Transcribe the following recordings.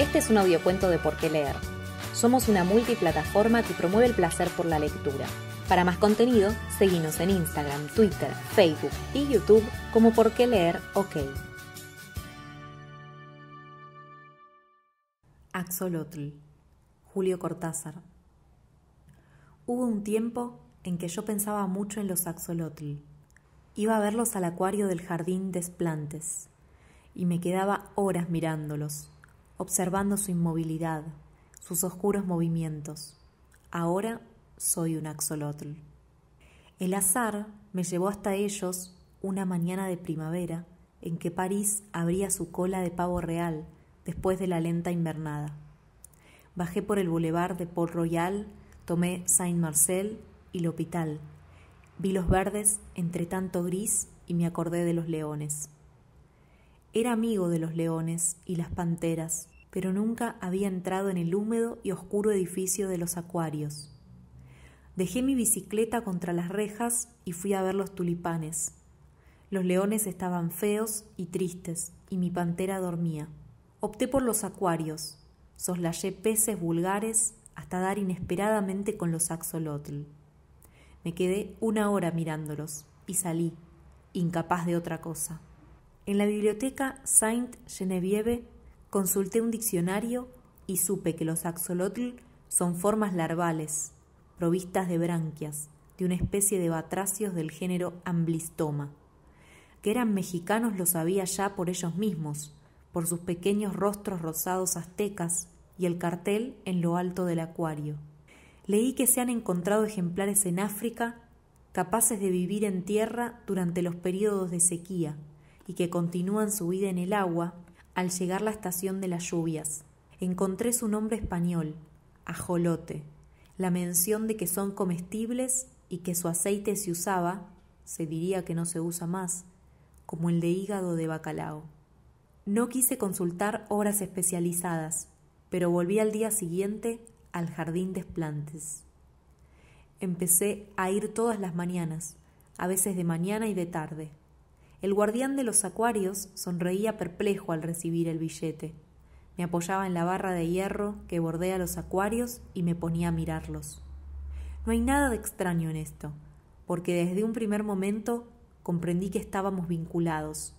Este es un audiocuento de Por qué leer. Somos una multiplataforma que promueve el placer por la lectura. Para más contenido, seguimos en Instagram, Twitter, Facebook y YouTube como Por qué leer OK. Axolotl, Julio Cortázar. Hubo un tiempo en que yo pensaba mucho en los axolotl. Iba a verlos al acuario del jardín de y me quedaba horas mirándolos observando su inmovilidad, sus oscuros movimientos. Ahora soy un axolotl. El azar me llevó hasta ellos una mañana de primavera en que París abría su cola de pavo real después de la lenta invernada. Bajé por el boulevard de Port Royal, tomé Saint-Marcel y L'Hôpital. Vi los verdes entre tanto gris y me acordé de los leones. Era amigo de los leones y las panteras, pero nunca había entrado en el húmedo y oscuro edificio de los acuarios. Dejé mi bicicleta contra las rejas y fui a ver los tulipanes. Los leones estaban feos y tristes, y mi pantera dormía. Opté por los acuarios. Soslayé peces vulgares hasta dar inesperadamente con los axolotl. Me quedé una hora mirándolos y salí, incapaz de otra cosa. En la biblioteca Saint Genevieve consulté un diccionario y supe que los axolotl son formas larvales, provistas de branquias, de una especie de batracios del género Amblistoma. Que eran mexicanos lo sabía ya por ellos mismos, por sus pequeños rostros rosados aztecas y el cartel en lo alto del acuario. Leí que se han encontrado ejemplares en África capaces de vivir en tierra durante los períodos de sequía, y que continúan su vida en el agua, al llegar la estación de las lluvias. Encontré su nombre español, ajolote, la mención de que son comestibles y que su aceite se usaba, se diría que no se usa más, como el de hígado de bacalao. No quise consultar obras especializadas, pero volví al día siguiente al jardín de esplantes. Empecé a ir todas las mañanas, a veces de mañana y de tarde. El guardián de los acuarios sonreía perplejo al recibir el billete. Me apoyaba en la barra de hierro que bordea los acuarios y me ponía a mirarlos. No hay nada de extraño en esto, porque desde un primer momento comprendí que estábamos vinculados,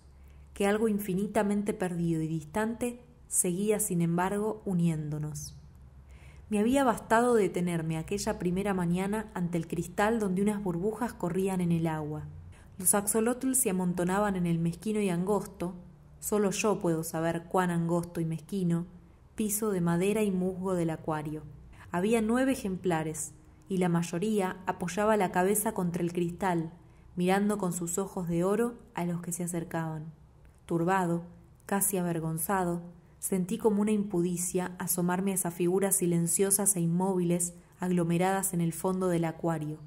que algo infinitamente perdido y distante seguía, sin embargo, uniéndonos. Me había bastado detenerme aquella primera mañana ante el cristal donde unas burbujas corrían en el agua. Los axolotls se amontonaban en el mezquino y angosto, solo yo puedo saber cuán angosto y mezquino, piso de madera y musgo del acuario. Había nueve ejemplares, y la mayoría apoyaba la cabeza contra el cristal, mirando con sus ojos de oro a los que se acercaban. Turbado, casi avergonzado, sentí como una impudicia asomarme a esas figuras silenciosas e inmóviles aglomeradas en el fondo del acuario.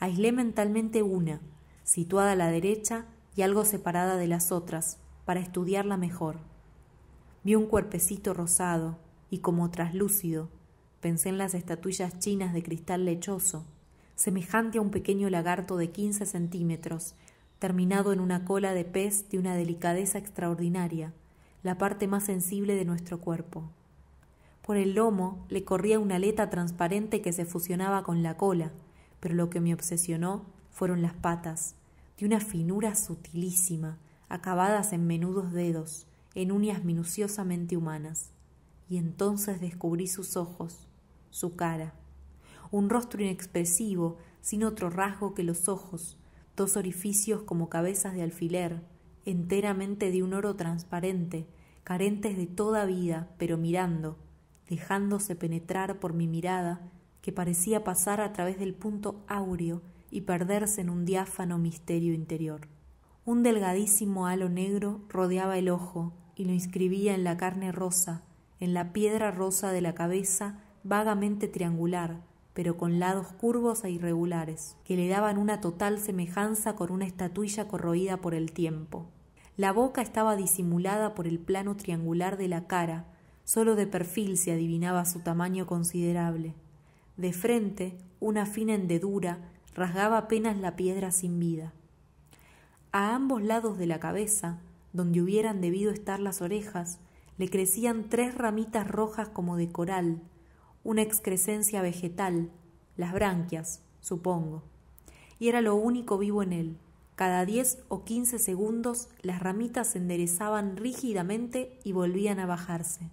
Aislé mentalmente una, situada a la derecha y algo separada de las otras, para estudiarla mejor. Vi un cuerpecito rosado y como traslúcido. Pensé en las estatuillas chinas de cristal lechoso, semejante a un pequeño lagarto de 15 centímetros, terminado en una cola de pez de una delicadeza extraordinaria, la parte más sensible de nuestro cuerpo. Por el lomo le corría una aleta transparente que se fusionaba con la cola, pero lo que me obsesionó fueron las patas, de una finura sutilísima, acabadas en menudos dedos, en uñas minuciosamente humanas. Y entonces descubrí sus ojos, su cara, un rostro inexpresivo, sin otro rasgo que los ojos, dos orificios como cabezas de alfiler, enteramente de un oro transparente, carentes de toda vida, pero mirando, dejándose penetrar por mi mirada, que parecía pasar a través del punto áureo y perderse en un diáfano misterio interior. Un delgadísimo halo negro rodeaba el ojo y lo inscribía en la carne rosa, en la piedra rosa de la cabeza vagamente triangular, pero con lados curvos e irregulares, que le daban una total semejanza con una estatuilla corroída por el tiempo. La boca estaba disimulada por el plano triangular de la cara, solo de perfil se adivinaba su tamaño considerable. De frente, una fina hendedura rasgaba apenas la piedra sin vida. A ambos lados de la cabeza, donde hubieran debido estar las orejas, le crecían tres ramitas rojas como de coral, una excrescencia vegetal, las branquias, supongo. Y era lo único vivo en él. Cada diez o quince segundos las ramitas se enderezaban rígidamente y volvían a bajarse.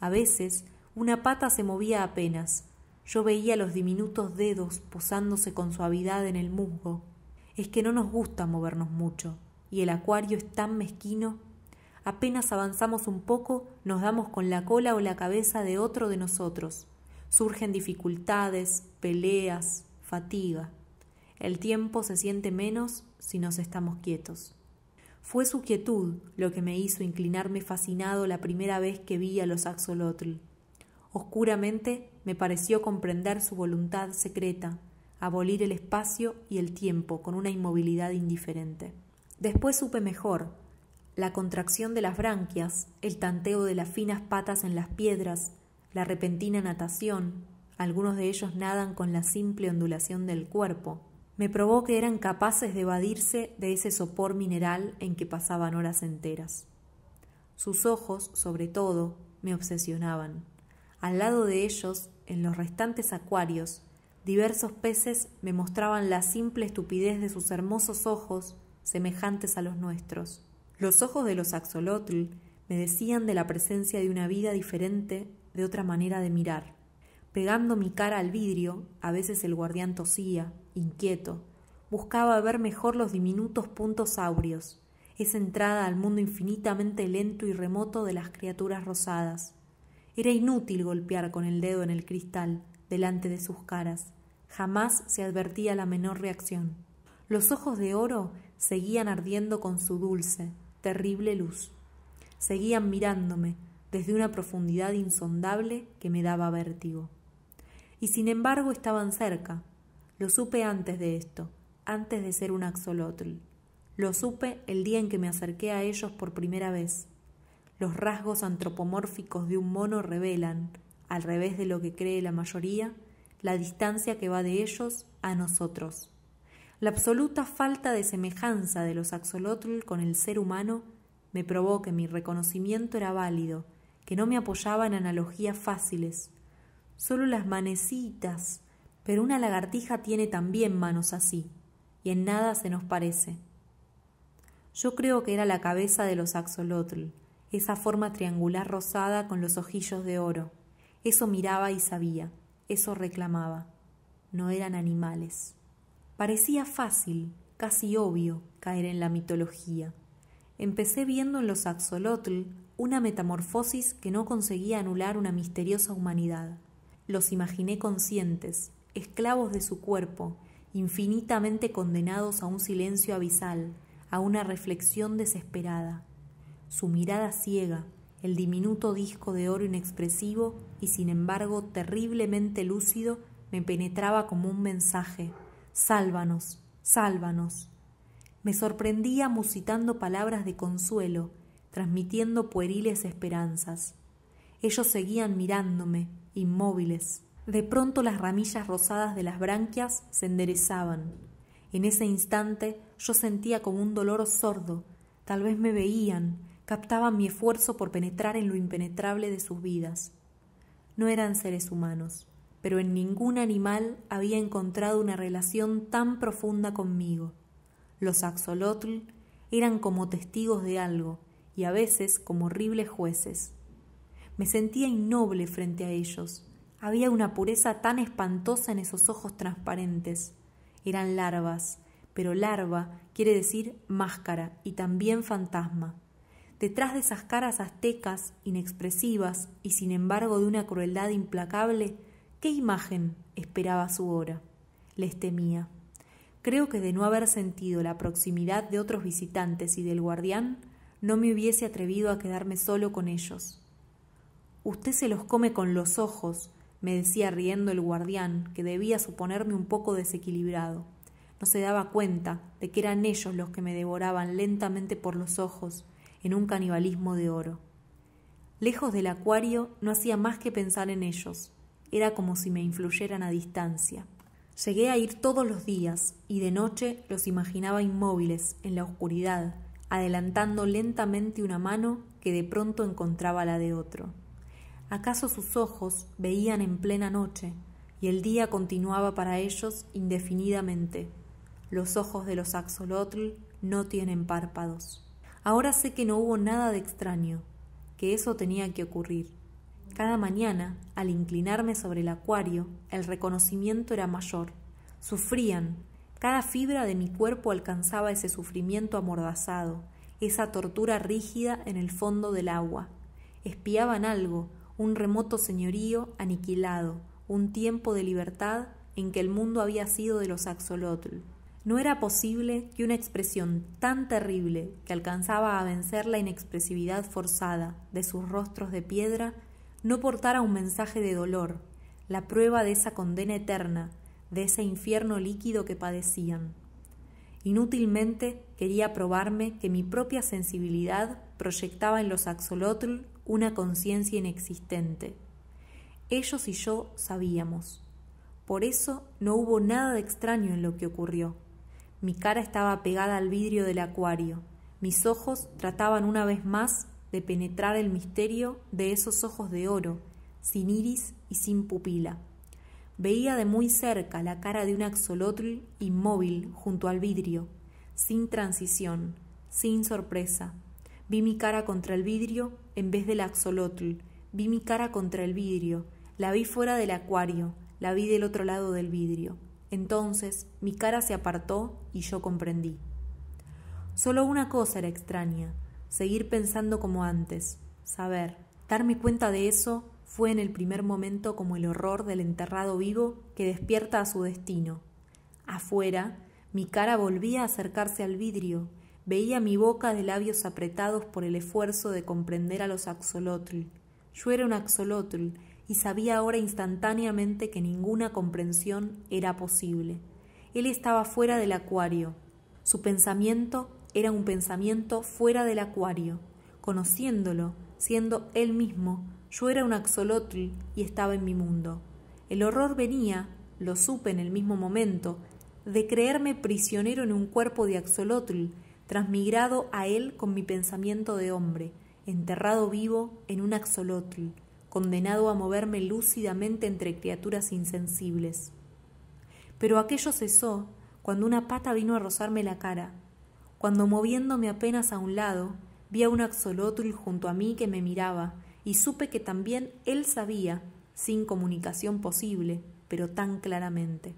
A veces una pata se movía apenas, yo veía los diminutos dedos posándose con suavidad en el musgo. Es que no nos gusta movernos mucho, y el acuario es tan mezquino. Apenas avanzamos un poco, nos damos con la cola o la cabeza de otro de nosotros. Surgen dificultades, peleas, fatiga. El tiempo se siente menos si nos estamos quietos. Fue su quietud lo que me hizo inclinarme fascinado la primera vez que vi a los axolotl. Oscuramente me pareció comprender su voluntad secreta, abolir el espacio y el tiempo con una inmovilidad indiferente. Después supe mejor la contracción de las branquias, el tanteo de las finas patas en las piedras, la repentina natación, algunos de ellos nadan con la simple ondulación del cuerpo, me probó que eran capaces de evadirse de ese sopor mineral en que pasaban horas enteras. Sus ojos, sobre todo, me obsesionaban. Al lado de ellos, en los restantes acuarios, diversos peces me mostraban la simple estupidez de sus hermosos ojos, semejantes a los nuestros. Los ojos de los axolotl me decían de la presencia de una vida diferente, de otra manera de mirar. Pegando mi cara al vidrio, a veces el guardián tosía, inquieto, buscaba ver mejor los diminutos puntos áureos, esa entrada al mundo infinitamente lento y remoto de las criaturas rosadas. Era inútil golpear con el dedo en el cristal, delante de sus caras. Jamás se advertía la menor reacción. Los ojos de oro seguían ardiendo con su dulce, terrible luz. Seguían mirándome desde una profundidad insondable que me daba vértigo. Y sin embargo estaban cerca. Lo supe antes de esto, antes de ser un axolotl. Lo supe el día en que me acerqué a ellos por primera vez los rasgos antropomórficos de un mono revelan, al revés de lo que cree la mayoría, la distancia que va de ellos a nosotros. La absoluta falta de semejanza de los axolotl con el ser humano me probó que mi reconocimiento era válido, que no me apoyaba en analogías fáciles. Solo las manecitas, pero una lagartija tiene también manos así, y en nada se nos parece. Yo creo que era la cabeza de los axolotl, esa forma triangular rosada con los ojillos de oro. Eso miraba y sabía, eso reclamaba. No eran animales. Parecía fácil, casi obvio, caer en la mitología. Empecé viendo en los axolotl una metamorfosis que no conseguía anular una misteriosa humanidad. Los imaginé conscientes, esclavos de su cuerpo, infinitamente condenados a un silencio abisal, a una reflexión desesperada su mirada ciega, el diminuto disco de oro inexpresivo y sin embargo terriblemente lúcido me penetraba como un mensaje. Sálvanos, sálvanos. Me sorprendía musitando palabras de consuelo, transmitiendo pueriles esperanzas. Ellos seguían mirándome, inmóviles. De pronto las ramillas rosadas de las branquias se enderezaban. En ese instante yo sentía como un dolor sordo. Tal vez me veían, captaban mi esfuerzo por penetrar en lo impenetrable de sus vidas. No eran seres humanos, pero en ningún animal había encontrado una relación tan profunda conmigo. Los axolotl eran como testigos de algo y a veces como horribles jueces. Me sentía innoble frente a ellos. Había una pureza tan espantosa en esos ojos transparentes. Eran larvas, pero larva quiere decir máscara y también fantasma. Detrás de esas caras aztecas, inexpresivas y sin embargo de una crueldad implacable, ¿qué imagen esperaba su hora? Les temía. Creo que de no haber sentido la proximidad de otros visitantes y del guardián, no me hubiese atrevido a quedarme solo con ellos. Usted se los come con los ojos, me decía riendo el guardián, que debía suponerme un poco desequilibrado. No se daba cuenta de que eran ellos los que me devoraban lentamente por los ojos, en un canibalismo de oro. Lejos del acuario no hacía más que pensar en ellos. Era como si me influyeran a distancia. Llegué a ir todos los días y de noche los imaginaba inmóviles, en la oscuridad, adelantando lentamente una mano que de pronto encontraba la de otro. ¿Acaso sus ojos veían en plena noche y el día continuaba para ellos indefinidamente? Los ojos de los axolotl no tienen párpados. Ahora sé que no hubo nada de extraño, que eso tenía que ocurrir. Cada mañana, al inclinarme sobre el acuario, el reconocimiento era mayor. Sufrían. Cada fibra de mi cuerpo alcanzaba ese sufrimiento amordazado, esa tortura rígida en el fondo del agua. Espiaban algo, un remoto señorío aniquilado, un tiempo de libertad en que el mundo había sido de los axolotl. No era posible que una expresión tan terrible que alcanzaba a vencer la inexpresividad forzada de sus rostros de piedra no portara un mensaje de dolor, la prueba de esa condena eterna, de ese infierno líquido que padecían. Inútilmente quería probarme que mi propia sensibilidad proyectaba en los axolotl una conciencia inexistente. Ellos y yo sabíamos. Por eso no hubo nada de extraño en lo que ocurrió. Mi cara estaba pegada al vidrio del acuario. Mis ojos trataban una vez más de penetrar el misterio de esos ojos de oro, sin iris y sin pupila. Veía de muy cerca la cara de un axolotl inmóvil junto al vidrio, sin transición, sin sorpresa. Vi mi cara contra el vidrio en vez del axolotl, vi mi cara contra el vidrio, la vi fuera del acuario, la vi del otro lado del vidrio. Entonces mi cara se apartó y yo comprendí. Solo una cosa era extraña, seguir pensando como antes, saber. Darme cuenta de eso fue en el primer momento como el horror del enterrado vivo que despierta a su destino. Afuera, mi cara volvía a acercarse al vidrio, veía mi boca de labios apretados por el esfuerzo de comprender a los axolotl. Yo era un axolotl, y sabía ahora instantáneamente que ninguna comprensión era posible. Él estaba fuera del acuario. Su pensamiento era un pensamiento fuera del acuario. Conociéndolo, siendo él mismo, yo era un axolotl y estaba en mi mundo. El horror venía, lo supe en el mismo momento, de creerme prisionero en un cuerpo de axolotl, transmigrado a él con mi pensamiento de hombre, enterrado vivo en un axolotl condenado a moverme lúcidamente entre criaturas insensibles. Pero aquello cesó cuando una pata vino a rozarme la cara, cuando moviéndome apenas a un lado, vi a un axolotl junto a mí que me miraba, y supe que también él sabía, sin comunicación posible, pero tan claramente.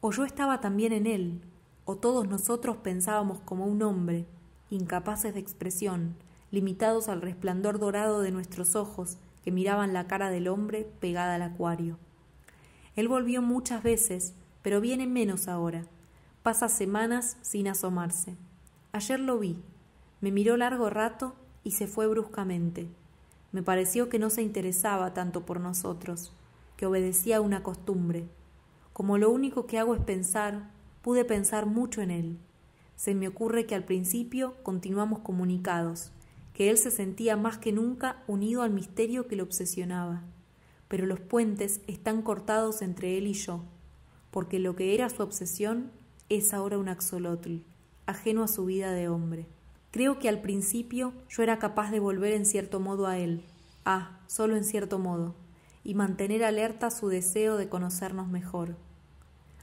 O yo estaba también en él, o todos nosotros pensábamos como un hombre, incapaces de expresión, limitados al resplandor dorado de nuestros ojos que miraban la cara del hombre pegada al acuario. Él volvió muchas veces, pero viene menos ahora. Pasa semanas sin asomarse. Ayer lo vi. Me miró largo rato y se fue bruscamente. Me pareció que no se interesaba tanto por nosotros, que obedecía a una costumbre. Como lo único que hago es pensar, pude pensar mucho en él. Se me ocurre que al principio continuamos comunicados, él se sentía más que nunca unido al misterio que le obsesionaba. Pero los puentes están cortados entre él y yo, porque lo que era su obsesión es ahora un axolotl, ajeno a su vida de hombre. Creo que al principio yo era capaz de volver en cierto modo a él, ah, solo en cierto modo, y mantener alerta su deseo de conocernos mejor.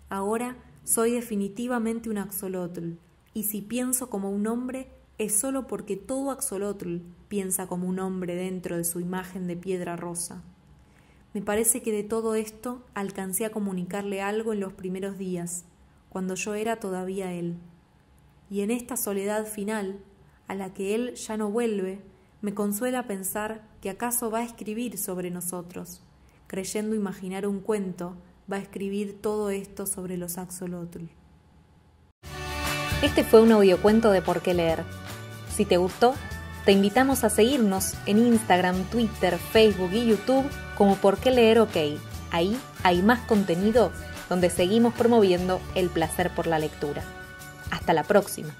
Ahora soy definitivamente un axolotl, y si pienso como un hombre, es solo porque todo axolotl piensa como un hombre dentro de su imagen de piedra rosa. Me parece que de todo esto alcancé a comunicarle algo en los primeros días, cuando yo era todavía él. Y en esta soledad final, a la que él ya no vuelve, me consuela pensar que acaso va a escribir sobre nosotros, creyendo imaginar un cuento, va a escribir todo esto sobre los axolotl. Este fue un audiocuento de Por qué leer si te gustó, te invitamos a seguirnos en Instagram, Twitter, Facebook y YouTube como Por qué leer OK. Ahí hay más contenido donde seguimos promoviendo el placer por la lectura. Hasta la próxima.